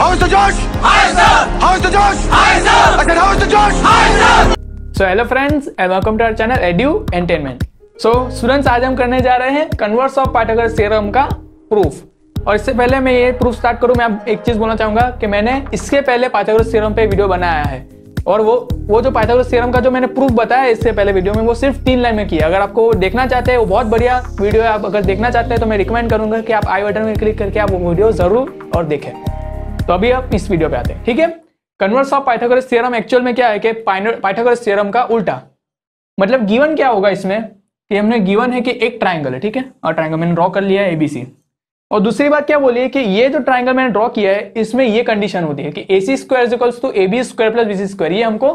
How is the Josh? Hi sir. How is the Josh? Hi sir. I said how is the Josh? Hi sir. So hello friends and welcome to our channel Edu Entertainment. So students आज हम करने जा रहे हैं converse of Pythagoras theorem का proof और इससे पहले मैं ये प्रूफ स्टार्ट करूं मैं आप एक चीज़ बोलना चाहूंगा कि मैंने इसके पहले पाइथागोरस थ्योरम पे वीडियो बनाया है और वो वो जो पाइथागोरस थ्योरम का जो मैंने प्रूफ बताया इससे पहले वीडियो में वो सिर्फ तीन लाइन में किया अगर आपको देखना चाहते हैं वो बहुत बढ़िया वीडियो है आप अगर देखना चाहते हैं तो मैं रिकमेंड करूंगा कि आप आई बटन में क्लिक करके आप वो वीडियो जरूर और देखें तो अभी आप इस वीडियो पे आते हैं ठीक है converse of Pythagoras theorem actual में क्या है कि पाइथागोरस थ्योरम का उल्टा मतलब गिवन क्या होगा इसमें कि हमने गिवन है कि एक ट्राइंगल है ठीक है और ट्राइंगल मैंने ड्रॉ कर लिया है एबीसी और दूसरी बात क्या बोली है कि ये जो ट्राइंगल मैंने ड्रॉ किया है इसमें ये कंडीशन होती है कि A C square equals to A B square plus B C square ये हमको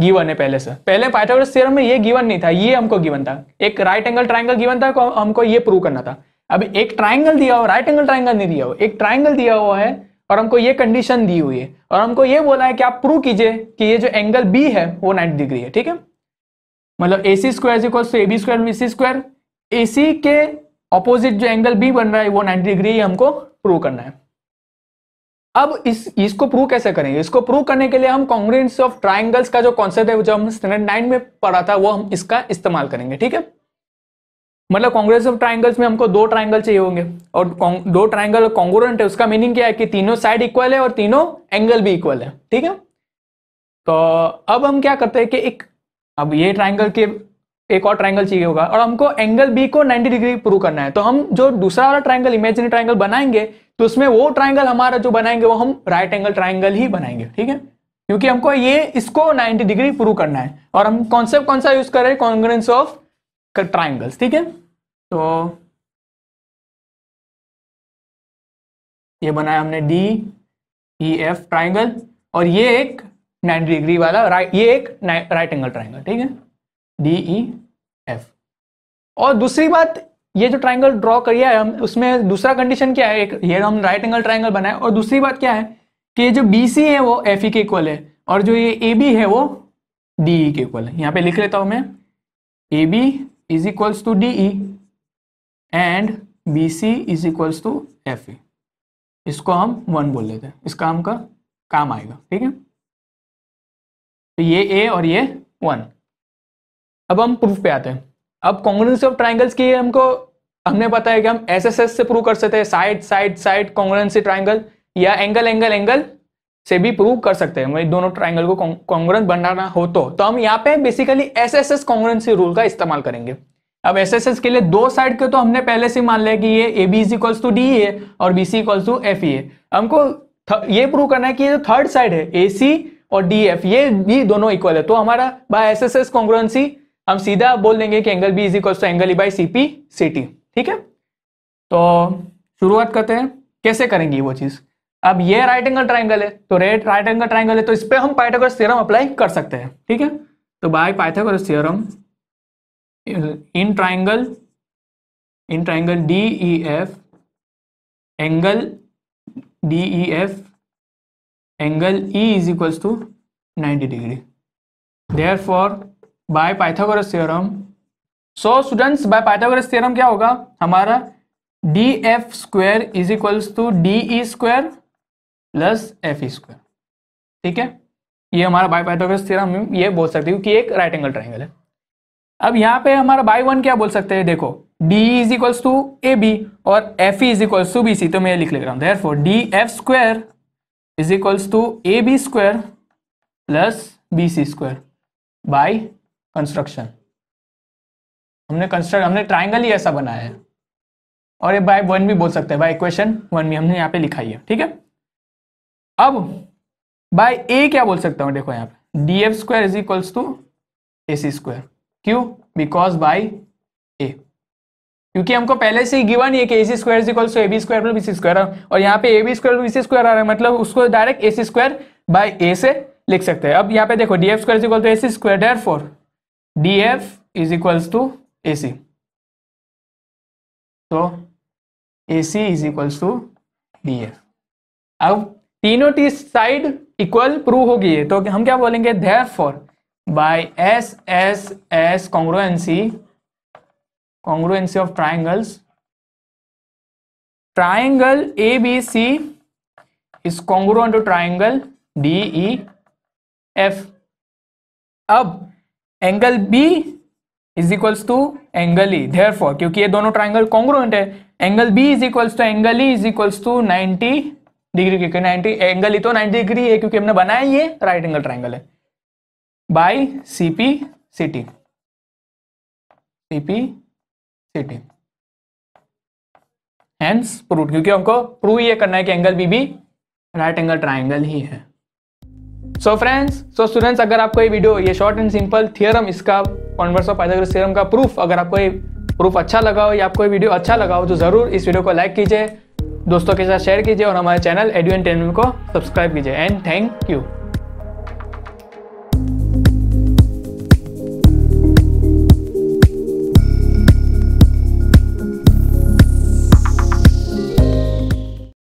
गिवन है पहले से पहले पाइथागोरस थ्योरम में ये गिवन नहीं था ये हमको गिवन था एक राइट एंगल ट्राइंगल गिवन था हमको ये प्रूव करना था अब एक ट्राइंगल दिया हो राइट एंगल ट्राइंगल नहीं दिया हो एक ट्राइंगल दिया हुआ है और हमको ये कंडीशन दी हुई है और हमको ये बोला है कि आप प्रूव कीजिए कि ये जो एंगल बी है वो नाइन्टी डिग्री है ठीक है मतलब A C square is equal to A B square B C square A C के ऑपोजिट जो एंगल बी बन रहा है वो नाइन्टी डिग्री हमको प्रूव करना है अब इस इसको प्रूव कैसे करेंगे इसको प्रूव करने के लिए हम कॉन्ग्रेंस ऑफ ट्राइंगल्स का जो कॉन्सेप्ट है जो हम स्टैंडर्ड नाइन में पढ़ा था वो हम इसका इस्तेमाल करेंगे ठीक है मतलब कांग्रेस ऑफ ट्राइंगल्स में हमको दो ट्राइंगल चाहिए होंगे और दो ट्राइंगल कॉन्गोरेंट है उसका मीनिंग क्या है कि तीनों साइड इक्वल है और तीनों एंगल भी इक्वल है ठीक है तो अब हम क्या करते हैं कि एक अब ये ट्राइंगल के एक और ट्राइंगल चाहिए होगा और हमको एंगल बी को 90 डिग्री प्रूव करना है तो हम जो दूसरा वाला ट्राइंगल इमेजिनरी ट्राइंगल बनाएंगे तो उसमें वो ट्राइंगल हमारा जो बनाएंगे वो हम राइट एंगल ट्राइंगल ही बनाएंगे ठीक है क्योंकि हमको ये इसको 90 डिग्री प्रूव करना है और हम कॉन्सेप्ट कौन सा यूज कर रहे हैं कॉन्ग्रेंस ऑफ ट्राइंगल्स ठीक है तो ये बनाया हमने डी ई एफ ट्राइंगल और ये एक 90 डिग्री वाला राइट ये एक राइट एंगल ट्राइंगल ठीक है डी ई एफ और दूसरी बात ये जो ट्राइंगल ड्रॉ करिए हम उसमें दूसरा कंडीशन क्या है एक ये हम राइट एंगल ट्राइंगल बनाए और दूसरी बात क्या है कि ये जो बी सी है वो एफ ई e के इक्वल है और जो ये ए बी है वो डी ई e के इक्वल है यहाँ पे लिख लेता हूँ मैं A B is equals to DE and B C is equals to F E इसको हम वन बोल लेते हैं इस काम का काम आएगा ठीक है तो ये ए और ये वन अब हम प्रूफ पे आते हैं अब कॉन्ग्रेंस ऑफ ट्राइंगल्स की हमको हमने पता है कि हम एस एस एस से प्रूव कर सकते हैं side side side congruency triangle या एंगल एंगल एंगल से भी प्रूव कर सकते हैं वही मतलब दोनों ट्राइंगल को कॉन्ग्रेंस बनाना हो तो, तो हम यहाँ पे basically S S S congruency rule का इस्तेमाल करेंगे अब एस एस एस के लिए दो साइड के तो हमने पहले से मान लिया कि ये A B equals to D है और B C equals to F E है हमको ये प्रूव करना है कि ये जो थर्ड साइड है ए सी और डी एफ e ये भी दोनों इक्वल है तो हमारा by S S S congruency हम सीधा बोल देंगे कि angle B is equals to angle E by C P C T ठीक है तो शुरुआत करते हैं कैसे करेंगे वो चीज़ अब ये राइट एंगल ट्राइंगल है तो रेड राइट एंगल ट्राइंगल है तो इस पर हम पाइथागोरस थ्योरम अप्लाई कर सकते हैं ठीक है तो by Pythagoras theorem in triangle in triangle D E F angle D E F angle E is equals to degree therefore for बाय Pythagoras theorem so students by Pythagoras theorem क्या होगा हमारा D F square is equals to D E square plus F square ठीक है ये हमारा by Pythagoras ये बोल सकते हैं क्योंकि एक राइट एंगल ट्राइंगल है अब यहाँ पे हमारा बाई वन क्या बोल सकते हैं देखो D is equals to A B और F is equals to B C तो मैं ये लिख ले रहा हूँ therefore D F square is equals to A B square plus B C square by construction हमने कंस्ट्रक्ट हमने ट्राइंगल ही ऐसा बनाया है और ये बाय वन भी बोल सकते हैं बाय इक्वेशन वन भी हमने यहाँ पे लिखा ही है ठीक है अब बाय ए क्या बोल सकता हूं देखो यहां पर D F square is equals to A C square क्यों बिकॉज बाय ए क्योंकि हमको पहले से ही गिवन ये कि A square is equals to A B square plus B C square और यहाँ पे A B square B C square आ रहा है मतलब उसको direct A C square by A से लिख सकते हैं अब यहाँ पे देखो D F square is equal to A C square therefore D F is equals to A C तो A C is equals to D F अब तीनों टी साइड इक्वल प्रूव होगी तो हम क्या बोलेंगे there for by S S S congruency A B C is abc to triangle D E F अब angle B is equals to angle E E for क्योंकि ये दोनों ट्राइंगल कॉन्ग्रुएंट है angle B is equals to angle E is equals to ninety degree क्योंकि ninety angle ही तो ninety degree है क्योंकि हमने बनाया ये राइट एंगल ट्राइंगल है by C P C T C P city hence prove क्योंकि हमको प्रूव ये करना है कि angle B B right angle triangle ही है सो फ्रेंड्स सो स्टूडेंट्स अगर आपको ये वीडियो ये शॉर्ट एंड सिंपल थियरम इसका कॉन्वर्स ऑफ पाइथागोरस थियरम का प्रूफ अगर आपको ये प्रूफ अच्छा लगा हो या आपको ये वीडियो अच्छा लगा हो तो ज़रूर इस वीडियो को लाइक कीजिए दोस्तों के साथ शेयर कीजिए और हमारे चैनल एडू एंटेनमेंट को सब्सक्राइब कीजिए एंड थैंक यू